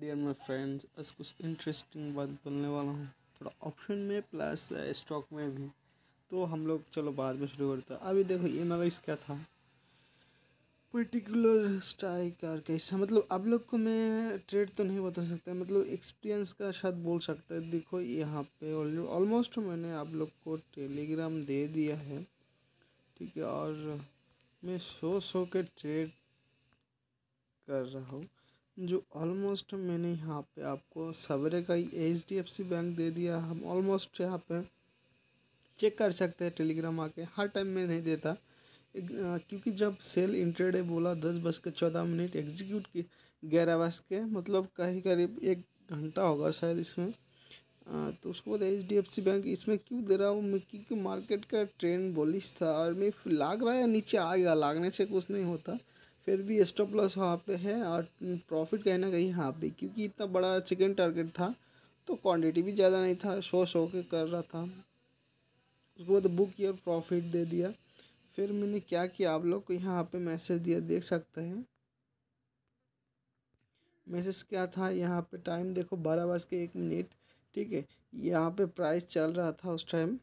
dear my friends आज कुछ interesting बात बोलने वाला हूँ थोड़ा ऑप्शन में प्लस स्टॉक में भी तो हम लोग चलो बाद में शुरू करते हैं अभी देखो एनालिस क्या था पर्टिकुलर स्ट्राइकर कैसा मतलब आप लोग को मैं ट्रेड तो नहीं बता सकता मतलब एक्सपीरियंस का साथ बोल सकता है देखो यहाँ पे ऑलमोस्ट मैंने आप लोग को टेलीग्राम दे दिया है ठीक है और मैं सो सो के ट्रेड कर रहा हूँ जो ऑलमोस्ट मैंने यहाँ पे आपको सवेरे का ही H D F C bank दे दिया हम ऑलमोस्ट यहाँ पे चेक कर सकते हैं टेलीग्राम आके हर टाइम में नहीं देता क्योंकि जब सेल इंटरडे बोला दस बज के चौदह मिनट एग्जीक्यूट की ग्यारह बज के मतलब कहीं करीब एक घंटा होगा शायद इसमें आ, तो उसके बाद H D F C bank इसमें क्यों दे रहा हूँ क्योंकि मार्केट का ट्रेंड बोलिश था और मैं लाग रहा है नीचे आ गया लागने से कुछ नहीं होता फिर भी स्टॉप लॉस वहाँ पे है और प्रॉफिट हम्म, कहीं ना कहीं यहाँ पे क्योंकि इतना बड़ा चिकन टारगेट था तो क्वांटिटी भी ज़्यादा नहीं था शो शो के कर रहा था उसके बाद बुक किया प्रॉफिट दे दिया फिर मैंने क्या किया आप लोग को यहाँ पे मैसेज दिया देख सकते हैं मैसेज क्या था यहाँ पे टाइम देखो बारह बज के एक मिनट ठीक है यहाँ पे प्राइस चल रहा था उस टाइम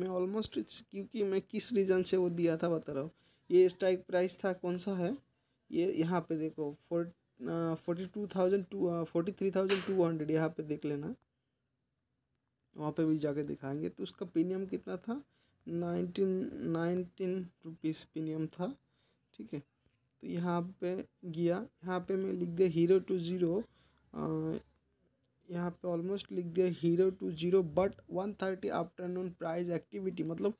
मैं ऑलमोस्ट क्योंकि मैं किस रीज़न से वो दिया था बता रहा हूँ ये स्ट्राइक प्राइस था कौन सा है ये यहाँ पे देखो fort forty two thousand two forty three thousand two hundred यहाँ पर देख लेना वहाँ पे भी जाके दिखाएंगे तो उसका प्रीमियम कितना था नाइनटीन नाइनटीन रुपीज़ प्रीमियम था ठीक है तो यहाँ पे गया यहाँ पे मैं लिख दिया हीरो टू ज़ीरो यहाँ पे ऑलमोस्ट लिख दिया hero two zero but one thirty afternoon prize activity मतलब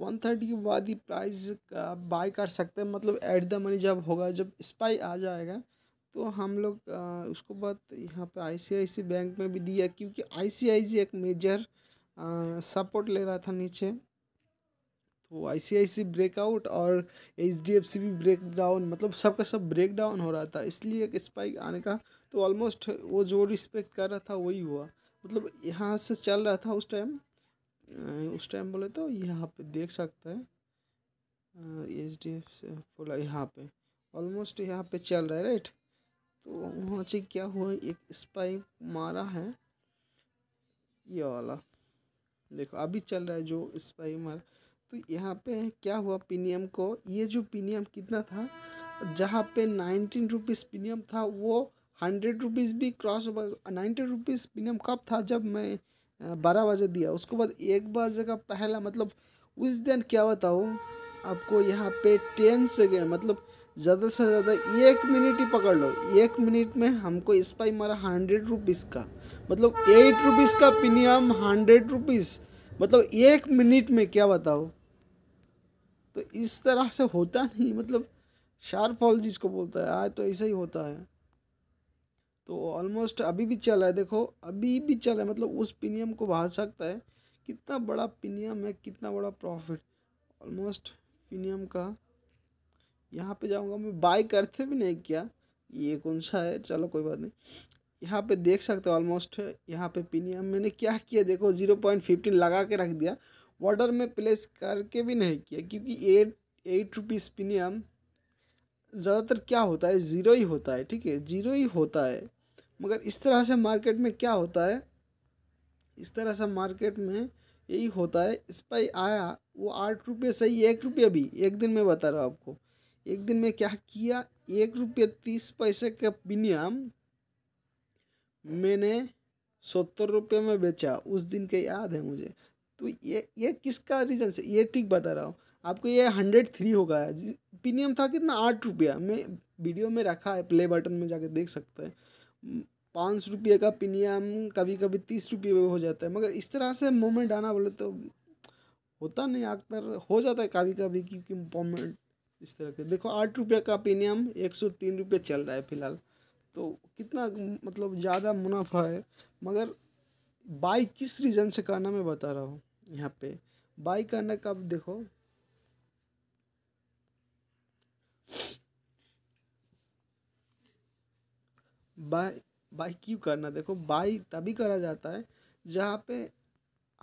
वन थर्टी के बाद ही प्राइस का बाय कर सकते हैं मतलब एट द मनी जब होगा जब स्पाई आ जाएगा तो हम लोग uh, उसको बाद यहाँ पर आईसीआईसी बैंक में भी दिया क्योंकि आईसीआईसी एक मेजर सपोर्ट uh, ले रहा था नीचे तो आईसीआईसी ब्रेकआउट और एचडीएफसी भी ब्रेक डाउन मतलब सबका सब ब्रेक डाउन हो रहा था इसलिए एक स्पाइक आने का तो ऑलमोस्ट वो जो रिस्पेक्ट कर रहा था वही हुआ मतलब यहाँ से चल रहा था उस टाइम उस टाइम बोले तो यहाँ पे देख सकते हैं एच डी एफ से बोला यहाँ पे ऑलमोस्ट यहाँ पे चल रहा है राइट तो वहाँ से क्या हुआ एक स्पाइक मारा है ये वाला देखो अभी चल रहा है जो स्पाइक मारा तो यहाँ पे क्या हुआ पीनियम को ये जो पीनियम कितना था जहाँ पे नाइनटीन रुपीज़ पीनियम था वो हंड्रेड रुपीज़ भी क्रॉस नाइन्टी रुपीज़ पीनियम कब था जब मैं बारह बजे दिया उसके बाद एक बजे का पहला मतलब उस दिन क्या बताओ आपको यहाँ पे टेन सेकेंड मतलब ज़्यादा से ज़्यादा एक मिनट ही पकड़ लो एक मिनट में हमको स्पाई मारा हंड्रेड रुपीज़ का मतलब एट रुपीज़ का प्रीमियम हंड्रेड रुपीज़ मतलब एक मिनट में क्या बताओ तो इस तरह से होता नहीं मतलब शार्प फॉल जिसको बोलता है आज तो ऐसा ही होता है तो ऑलमोस्ट अभी भी चल रहा है देखो अभी भी चल रहा है मतलब उस प्रीमियम को भाग सकता है कितना बड़ा प्रीमियम है कितना बड़ा प्रॉफिट ऑलमोस्ट प्रीमियम का यहाँ पे जाऊँगा मैं बाय करते भी नहीं किया ये कौन सा है चलो कोई बात नहीं यहाँ पे देख सकते हो ऑलमोस्ट यहाँ पे प्रीमियम मैंने क्या किया देखो जीरो पॉइंट फिफ्टीन लगा के रख दिया ऑर्डर में प्लेस करके भी नहीं किया क्योंकि एट एट रुपीज़ प्रीमियम ज़्यादातर क्या होता है ज़ीरो ही होता है ठीक है ज़ीरो ही होता है मगर इस तरह से मार्केट में क्या होता है इस तरह से मार्केट में यही होता है स्पाई आया वो आठ रुपये सही एक रुपये भी एक दिन में बता रहा हूँ आपको एक दिन में क्या किया एक रुपये तीस पैसे का बिनियम मैंने सत्तर रुपये में बेचा उस दिन के याद है मुझे तो ये ये किसका रीज़न से ये ठीक बता रहा हूँ आपको ये हंड्रेड थ्री हो गया प्रीमियम था कितना आठ रुपया मैं वीडियो में रखा है प्ले बटन में जाके देख सकते हैं पाँच रुपये का पिनियम कभी कभी तीस रुपये में हो जाता है मगर इस तरह से मोमेंट आना बोले तो होता नहीं अक्सर हो जाता है कभी कभी क्योंकि मोमेंट इस तरह के देखो आठ रुपये का प्रीमियम एक सौ तीन रुपये चल रहा है फिलहाल तो कितना मतलब ज़्यादा मुनाफा है मगर बाई किस रीज़न से करना मैं बता रहा हूँ यहाँ पे बाई करने का देखो बाय बाय क्यों करना देखो बाय तभी करा जाता है जहाँ पे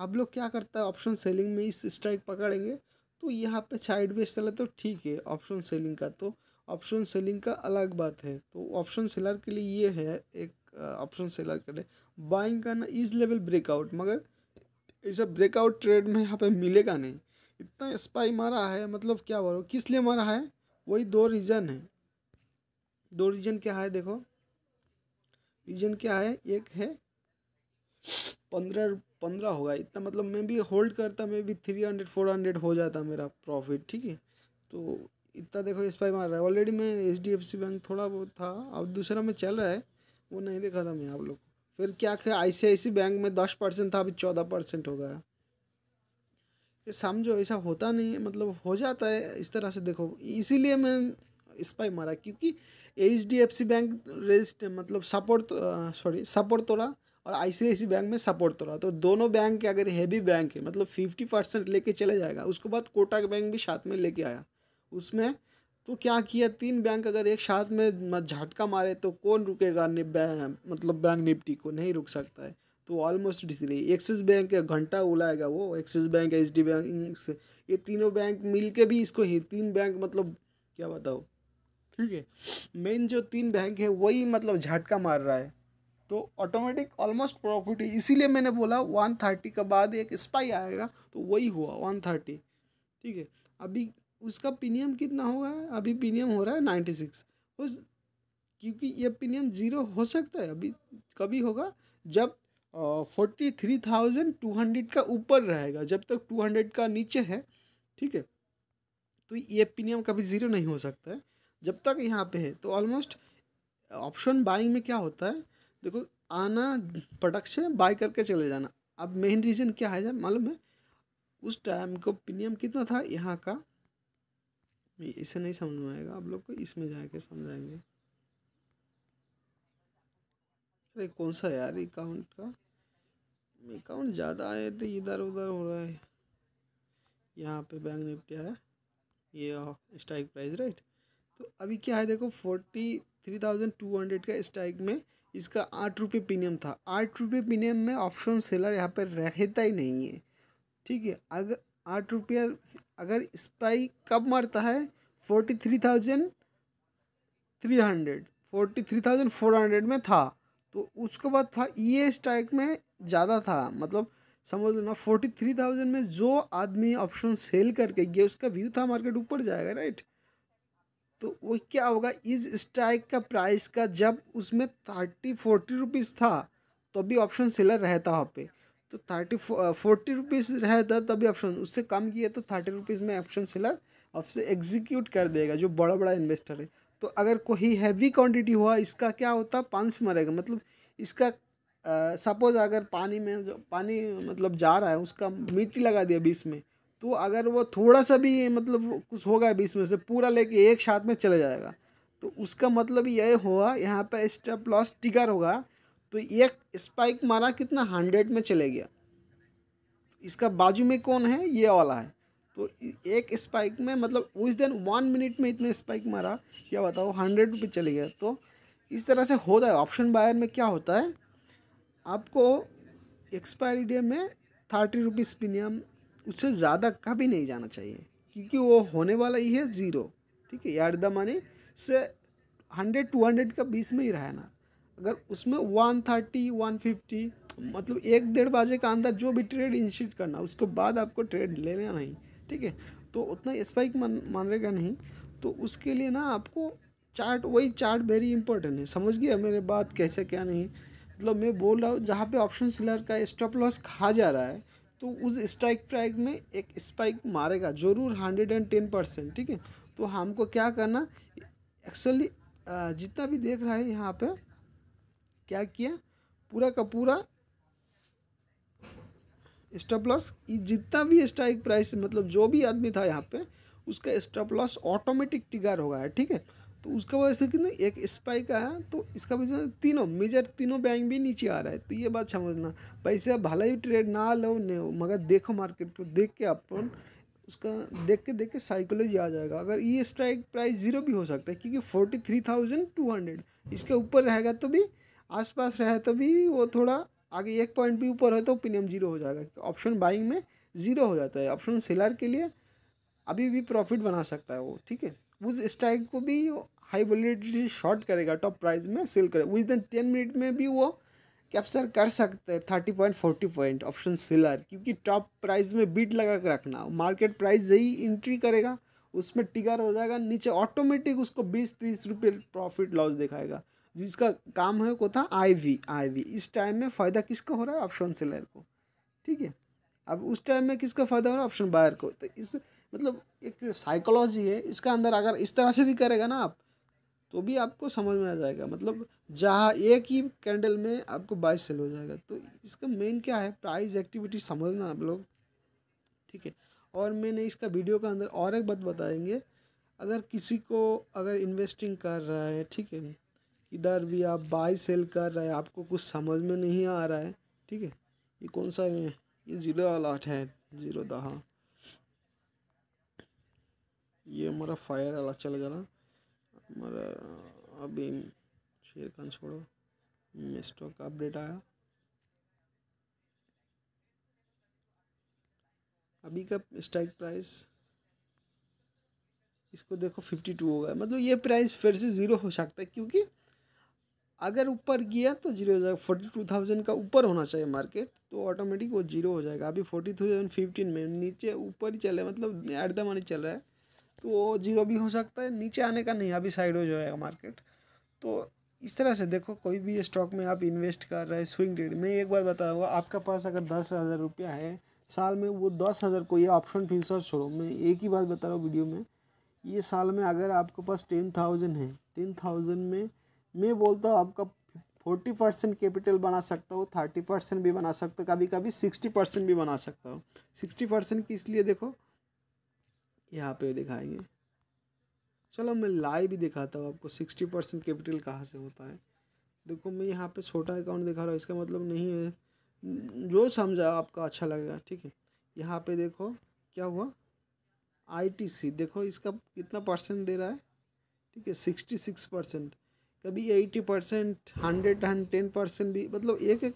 आप लोग क्या करता है ऑप्शन सेलिंग में इस स्ट्राइक पकड़ेंगे तो यहाँ पे साइड बेस चले तो ठीक है ऑप्शन सेलिंग का तो ऑप्शन सेलिंग का अलग बात है तो ऑप्शन सेलर के लिए ये है एक ऑप्शन सेलर के लिए बाइंग करना इज लेवल ब्रेकआउट मगर सब ब्रेकआउट ट्रेड में यहाँ पे मिलेगा नहीं इतना स्पाई मारा है मतलब क्या बोलो किस लिए मारा है वही दो रीज़न है दो रीज़न क्या है देखो रीजन क्या है एक है पंद्रह पंद्रह होगा इतना मतलब मैं भी होल्ड करता मैं भी थ्री हंड्रेड फोर हंड्रेड हो जाता मेरा प्रॉफिट ठीक है तो इतना देखो इस पाई मार रहा है ऑलरेडी मैं H D F C bank थोड़ा बहुत था अब दूसरा में चल रहा है वो नहीं देखा था मैं आप लोग फिर क्या क्या आई सी आई सी बैंक में दस परसेंट था अभी चौदह परसेंट हो गया ये समझो ऐसा होता नहीं मतलब हो जाता है इस तरह से देखो इसीलिए मैं स्पाई मारा क्योंकि H D F C bank resist मतलब सपोर्ट सॉरी सपोर्ट तोड़ा और आई आई सी सी बैंक में सपोर्ट तोड़ा तो दोनों बैंक अगर हैवी बैंक है मतलब फिफ्टी परसेंट लेके चले जाएगा उसके बाद कोटक बैंक भी साथ में लेके आया उसमें तो क्या किया तीन बैंक अगर एक साथ में झटका मारे तो कौन रुकेगा मतलब बैंक निफ्टी को नहीं रुक सकता है तो ऑलमोस्ट इसलिए एक्सिस बैंक घंटा उलाएगा वो axis bank H D bank ये तीनों बैंक मिल के भी इसको ही तीन बैंक मतलब क्या बताओ ठीक है मेन जो तीन बैंक है वही मतलब झटका मार रहा है तो ऑटोमेटिक ऑलमोस्ट प्रॉफिट है इसीलिए मैंने बोला वन थर्टी के बाद एक स्पाई आएगा तो वही हुआ वन थर्टी ठीक है अभी उसका प्रीमियम कितना होगा अभी प्रीमियम हो रहा है नाइन्टी सिक्स क्योंकि ये प्रीमियम ज़ीरो हो सकता है अभी कभी होगा जब forty three thousand two hundred का ऊपर रहेगा जब तक टू हंड्रेड का नीचे है ठीक है तो ये प्रीमियम कभी ज़ीरो नहीं हो सकता है जब तक यहाँ पे है तो ऑलमोस्ट ऑप्शन बाइंग में क्या होता है देखो आना प्रोडक्ट से बाय करके चले जाना अब मेन रीज़न क्या है जब मालूम है उस टाइम को प्रीमियम कितना था यहाँ का इसे नहीं समझ में आएगा आप लोग को इसमें जाके समझाएंगे अरे कौन सा यार अकाउंट का अकाउंट ज़्यादा आए तो इधर उधर हो रहा है यहाँ पे बैंक निफ्टी है ये स्ट्राइक प्राइस राइट तो अभी क्या है देखो forty three thousand two hundred का स्ट्राइक में इसका आठ रुपये प्रीमियम था आठ रुपये प्रीमियम में ऑप्शन सेलर यहाँ पर रहता ही नहीं है ठीक है अगर आठ रुपया अगर स्पाइक कब मारता है forty three thousand three hundred forty three thousand four hundred में था तो उसके बाद था ये स्ट्राइक में ज़्यादा था मतलब समझ लो ना फोर्टी थ्री थाउजेंड में जो आदमी ऑप्शन सेल करके गया उसका व्यू था मार्केट ऊपर जाएगा राइट तो वो क्या होगा इस स्ट्राइक का प्राइस का जब उसमें थर्टी फोर्टी रुपीज़ था तो भी ऑप्शन सेलर रहता वहाँ पे तो थर्टी फोर्टी रुपीज़ रहता तभी ऑप्शन उससे कम किया तो थर्टी रुपीज़ में ऑप्शन सेलर आपसे एग्जीक्यूट कर देगा जो बड़ा बड़ा इन्वेस्टर है तो अगर कोई हैवी क्वांटिटी हुआ इसका क्या होता पांच मरेगा मतलब इसका सपोज़ अगर पानी में जो पानी मतलब जा रहा है उसका मिट्टी लगा दिया बीस में तो अगर वो थोड़ा सा भी मतलब कुछ होगा बीच में से पूरा लेके एक साथ में चला जाएगा तो उसका मतलब यह हुआ यहाँ पर स्टॉप लॉस टिकर होगा तो एक स्पाइक मारा कितना हंड्रेड में चले गया इसका बाजू में कौन है ये वाला है तो एक स्पाइक में मतलब उस दिन वन मिनट में इतने स्पाइक मारा क्या बताओ हंड्रेड रुपये चले गया तो इस तरह से होता है ऑप्शन बायर में क्या होता है आपको एक्सपायरी डे में थर्टी रुपीज़ प्रीमियम उससे ज़्यादा कभी नहीं जाना चाहिए क्योंकि वो होने वाला ही है ज़ीरो ठीक है यार द माने से हंड्रेड टू हंड्रेड का बीच में ही रहा है ना अगर उसमें वन थर्टी वन फिफ्टी मतलब एक डेढ़ बजे का अंदर जो भी ट्रेड इंस्टीट करना उसके बाद आपको ट्रेड लेना नहीं ठीक है तो उतना स्पाइक मान मानेगा नहीं तो उसके लिए ना आपको चार्ट वही चार्ट वेरी इंपॉर्टेंट है समझ गया मेरे बात कैसे क्या नहीं मतलब मैं बोल रहा हूँ जहाँ पे ऑप्शन सेलर का स्टॉप लॉस खा जा रहा है तो उस स्ट्राइक प्राइक में एक स्पाइक मारेगा ज़रूर हंड्रेड एंड टेन परसेंट ठीक है तो हमको क्या करना एक्चुअली जितना भी देख रहा है यहाँ पे क्या किया पूरा का पूरा स्टॉप लॉस जितना भी स्ट्राइक प्राइस मतलब जो भी आदमी था यहाँ पे उसका स्टॉप लॉस ऑटोमेटिक टिगर होगा ठीक है तो उसका वजह से कि ना एक स्पाइक का है तो इसका वजह से तीनों मेजर तीनों बैंक भी नीचे आ रहा है तो ये बात समझना पैसे भला ही ट्रेड ना लो हो मगर देखो मार्केट को देख के अपन उसका देख के देख के साइकोलॉजी आ जाएगा अगर ये स्ट्राइक प्राइस ज़ीरो भी हो सकता है क्योंकि forty three thousand two hundred इसके ऊपर रहेगा तो भी आसपास रहे तो भी वो थोड़ा आगे एक पॉइंट भी ऊपर है तो प्रीमियम जीरो हो जाएगा ऑप्शन बाइंग में ज़ीरो हो जाता है ऑप्शन सेलर के लिए अभी भी प्रॉफिट बना सकता है वो ठीक है उस स्ट्राइक को भी हाई वॉलिडिटी शॉर्ट करेगा टॉप प्राइस में सेल करेगा विद इन टेन मिनट में भी वो कैप्चर कर सकते हैं thirty point forty point option seller क्योंकि टॉप प्राइस में बीट लगा कर रखना मार्केट प्राइस यही इंट्री करेगा उसमें टिगर हो जाएगा नीचे ऑटोमेटिक उसको बीस तीस रुपये प्रॉफिट लॉस दिखाएगा जिसका काम है को था आई वी आई वी इस टाइम में फ़ायदा किसका हो रहा है ऑप्शन सेलर को ठीक है अब उस टाइम में किसका फ़ायदा हो रहा है ऑप्शन बायर को तो इस मतलब एक साइकोलॉजी है इसका अंदर अगर इस तरह से भी करेगा ना आप तो भी आपको समझ में आ जाएगा मतलब जहाँ एक ही कैंडल में आपको बाई सेल हो जाएगा तो इसका मेन क्या है प्राइस एक्टिविटी समझना आप लोग ठीक है और मैंने इसका वीडियो के अंदर और एक बात बताएंगे अगर किसी को अगर इन्वेस्टिंग कर रहा है ठीक है इधर भी आप बाई सेल कर रहे हैं आपको कुछ समझ में नहीं आ रहा है ठीक है ये कौन सा है ये जीरो अलाट है जीरो दहा ये हमारा फायर अलाट चल जा रहा हमारा अभी शेर खान छोड़ो में स्टॉक का अपडेट आया अभी का स्ट्राइक प्राइस इसको देखो फिफ्टी टू हो गया मतलब ये प्राइस फिर से ज़ीरो हो सकता है क्योंकि अगर ऊपर गया तो जीरो हो जाएगा फोर्टी टू थाउजेंड का ऊपर होना चाहिए मार्केट तो ऑटोमेटिक वो जीरो हो जाएगा अभी फोर्टी थाउजेंड फिफ्टीन में नीचे ऊपर ही चल मतलब एट द मनी चल रहा है तो वो जीरो भी हो सकता है नीचे आने का नहीं अभी साइड हो जाएगा मार्केट तो इस तरह से देखो कोई भी स्टॉक में आप इन्वेस्ट कर रहे हैं स्विंग ट्रेड मैं एक बार बताऊँगा आपका पास अगर दस हज़ार रुपया है साल में वो दस हज़ार को ये ऑप्शन फ्यूचर छोड़ो मैं एक ही बात बता रहा हूँ वीडियो में ये साल में अगर आपके पास टेन थाउजेंड है टेन थाउजेंड में मैं बोलता हूँ आपका फोर्टी परसेंट कैपिटल बना सकता हो थर्टी परसेंट भी बना सकता हो कभी कभी सिक्सटी परसेंट भी बना सकता हो सिक्सटी परसेंट किस लिए देखो यहाँ पे दिखाएंगे चलो मैं लाई भी दिखाता हूँ आपको सिक्सटी परसेंट कैपिटल कहाँ से होता है देखो मैं यहाँ पे छोटा अकाउंट दिखा रहा हूँ इसका मतलब नहीं है जो समझा आपका अच्छा लगेगा ठीक है यहाँ पे देखो क्या हुआ आईटीसी देखो इसका कितना परसेंट दे रहा है ठीक है सिक्सटी सिक्स परसेंट कभी eighty percent hundred hundred ten percent भी मतलब एक एक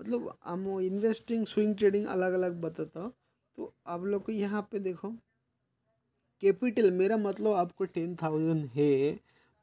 मतलब हम इन्वेस्टिंग स्विंग ट्रेडिंग अलग अलग बताता हूँ तो आप लोग को यहाँ पे देखो कैपिटल मेरा मतलब आपको टेन थाउजेंड है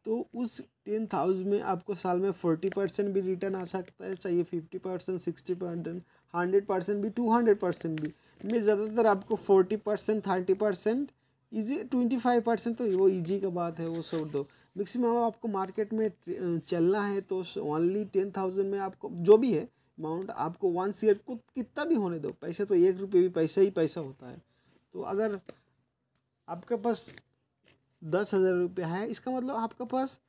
तो उस टेन थाउजेंड में आपको साल में फोर्टी परसेंट भी रिटर्न आ सकता है चाहिए fifty percent sixty percent hundred percent भी टू हंड्रेड परसेंट भी मैं ज़्यादातर आपको forty percent thirty percent easy twenty five percent तो वो ईजी का बात है वो छोड़ दो मैक्सिमम आपको मार्केट में चलना है तो ओनली टेन थाउजेंड में आपको जो भी है अमाउंट आपको वन सीट को कितना भी होने दो पैसा तो एक रुपये भी पैसा ही पैसा होता है तो अगर आपके पास दस हज़ार रुपया है इसका मतलब आपके पास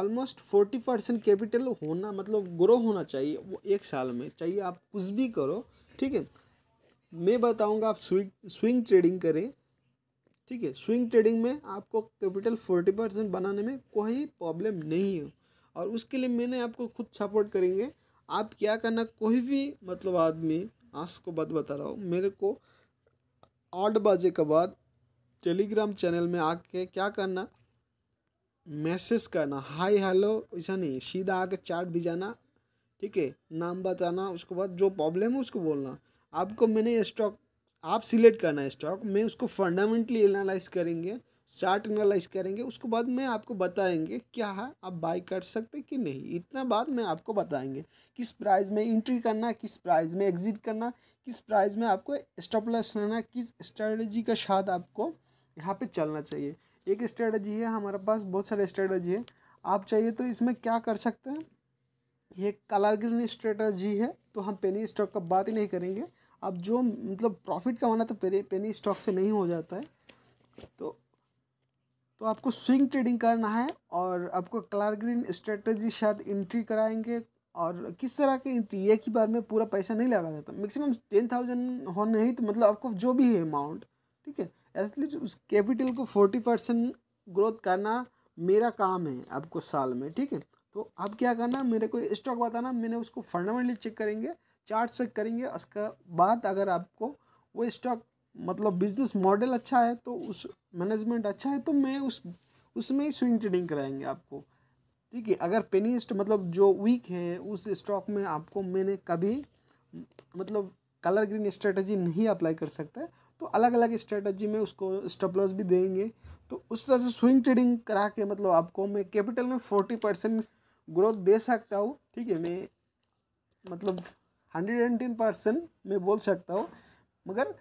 ऑलमोस्ट फोर्टी परसेंट कैपिटल होना मतलब ग्रो होना चाहिए वो एक साल में चाहिए आप कुछ भी करो ठीक है मैं बताऊंगा आप स्विंग स्विंग ट्रेडिंग करें ठीक है स्विंग ट्रेडिंग में आपको कैपिटल फोर्टी परसेंट बनाने में कोई प्रॉब्लम नहीं है और उसके लिए मैंने आपको खुद सपोर्ट करेंगे आप क्या करना कोई भी मतलब आदमी आज को बात बता रहा हूँ मेरे को आठ बजे के बाद टेलीग्राम चैनल में आके क्या करना मैसेज करना हाय हेलो ऐसा नहीं सीधा आके चार्ट भिजाना ठीक है नाम बताना उसके बाद जो प्रॉब्लम है उसको बोलना आपको मैंने स्टॉक आप सिलेक्ट करना है स्टॉक मैं उसको फंडामेंटली एनालाइज करेंगे चार्ट एनालाइज करेंगे उसके बाद मैं आपको बताएंगे क्या है आप बाई कर सकते कि नहीं इतना बात मैं आपको बताएंगे किस प्राइस में इंट्री करना किस प्राइस में एग्जिट करना किस प्राइस में आपको स्टॉप लॉस लेना किस स्ट्रेटजी के साथ आपको यहाँ पे चलना चाहिए एक स्ट्रेटजी है हमारे पास बहुत सारे स्ट्रेटजी है आप चाहिए तो इसमें क्या कर सकते हैं ये कलर ग्रीन स्ट्रेटजी है तो हम पेनी स्टॉक का बात ही नहीं करेंगे अब जो मतलब प्रॉफिट कमाना तो पेनी पेनी स्टॉक से नहीं हो जाता है तो तो आपको स्विंग ट्रेडिंग करना है और आपको कलर ग्रीन स्ट्रेटजी शायद इंट्री कराएंगे और किस तरह की इंट्री एक ही बार में पूरा पैसा नहीं लगा जाता मैक्सिमम टेन थाउजेंड हो नहीं तो मतलब आपको जो भी है अमाउंट ठीक है एटलीस्ट उस कैपिटल को फोर्टी परसेंट ग्रोथ करना मेरा काम है आपको साल में ठीक है तो अब क्या करना मेरे को स्टॉक बताना मैंने उसको फंडामेंटली चेक करेंगे चार्ट चेक करेंगे उसका बाद अगर आपको वो स्टॉक मतलब बिजनेस मॉडल अच्छा है तो उस मैनेजमेंट अच्छा है तो मैं उस उसमें ही स्विंग ट्रेडिंग कराएंगे आपको ठीक है अगर पेनीस्ट मतलब जो वीक है उस स्टॉक में आपको मैंने कभी मतलब कलर ग्रीन स्ट्रेटजी नहीं अप्लाई कर सकता है तो अलग अलग स्ट्रेटजी में उसको स्टॉप लॉस भी देंगे तो उस तरह से स्विंग ट्रेडिंग करा के मतलब आपको मैं कैपिटल में फोर्टी परसेंट ग्रोथ दे सकता हूँ ठीक है मैं मतलब हंड्रेड एंड टेन परसेंट मैं बोल सकता हूँ मगर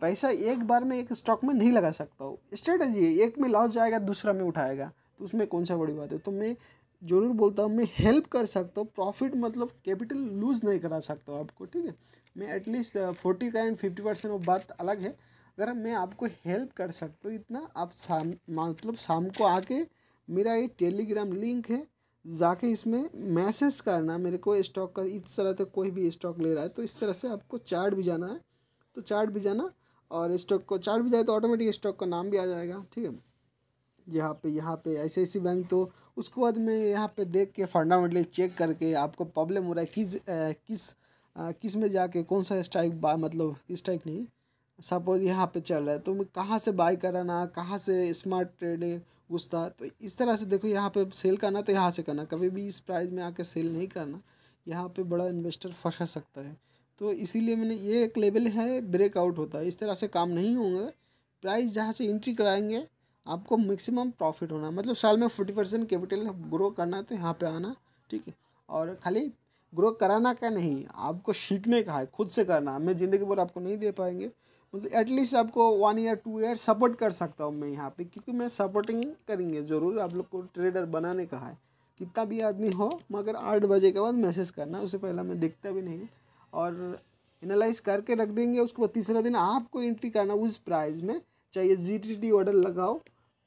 पैसा एक बार में एक स्टॉक में नहीं लगा सकता हूँ स्ट्रेटजी है एक में लॉस जाएगा दूसरा में उठाएगा तो उसमें कौन सा बड़ी बात है तो मैं ज़रूर बोलता हूँ मैं हेल्प कर सकता हूँ प्रॉफिट मतलब कैपिटल लूज़ नहीं करा सकता हूँ आपको ठीक है मैं एटलीस्ट फोर्टी uh, का एंड फिफ्टी परसेंट वो बात अलग है अगर मैं आपको हेल्प कर सकता हूँ इतना आप शाम मतलब शाम को आके मेरा ये टेलीग्राम लिंक है जाके इसमें मैसेज करना मेरे को स्टॉक का इस तरह से कोई भी स्टॉक ले रहा है तो इस तरह से आपको चार्ट भी जाना है तो चार्ट भी जाना और स्टॉक को चार्ट भी जाए तो ऑटोमेटिक स्टॉक का नाम भी आ जाएगा ठीक है यहाँ पे यहाँ पे ऐसे ऐसी बैंक तो उसके बाद मैं यहाँ पे देख के फंडामेंटली चेक करके आपको प्रॉब्लम हो रहा है किस आ, uh, किस किस में जाके कौन सा स्ट्राइक बा मतलब स्ट्राइक नहीं सपोज यहाँ पे चल रहा है तो मैं कहाँ से बाय कराना कहाँ से स्मार्ट ट्रेडिंग घुसता तो इस तरह से देखो यहाँ पे सेल करना तो यहाँ से करना कभी भी इस प्राइस में आके सेल नहीं करना यहाँ पे बड़ा इन्वेस्टर फंसा सकता है तो इसीलिए मैंने ये एक लेवल है ब्रेकआउट होता है इस तरह से काम नहीं होंगे प्राइस जहाँ से इंट्री कराएंगे आपको मैक्सिमम प्रॉफिट होना मतलब साल में फोर्टी परसेंट कैपिटल ग्रो करना है तो यहाँ पे आना ठीक है और खाली ग्रो कराना का नहीं आपको सीखने का है खुद से करना मैं ज़िंदगी भर आपको नहीं दे पाएंगे मतलब एटलीस्ट आपको one year two year support कर सकता हूँ मैं यहाँ पे क्योंकि मैं सपोर्टिंग करेंगे ज़रूर आप लोग को ट्रेडर बनाने का है कितना भी आदमी हो मगर आठ बजे के बाद मैसेज करना उससे पहले मैं देखता भी नहीं और एनालाइज करके रख देंगे उसके बाद तीसरा दिन आपको एंट्री करना उस प्राइस में चाहिए जी टी टी ऑर्डर लगाओ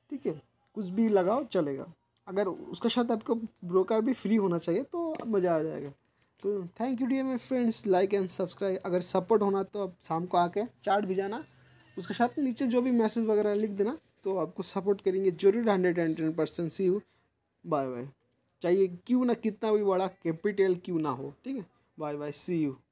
ठीक है कुछ भी लगाओ चलेगा अगर उसके साथ आपको ब्रोकर भी फ्री होना चाहिए तो मज़ा आ जाएगा तो thank you D M friends like and subscribe अगर सपोर्ट होना तो आप शाम को आके चार्ट भिजाना उसके साथ नीचे जो भी मैसेज वगैरह लिख देना तो आपको सपोर्ट करेंगे जरूर hundred and ten percent see you bye bye चाहिए क्यों ना कितना भी बड़ा कैपिटल क्यों ना हो ठीक है बाय बाय सी यू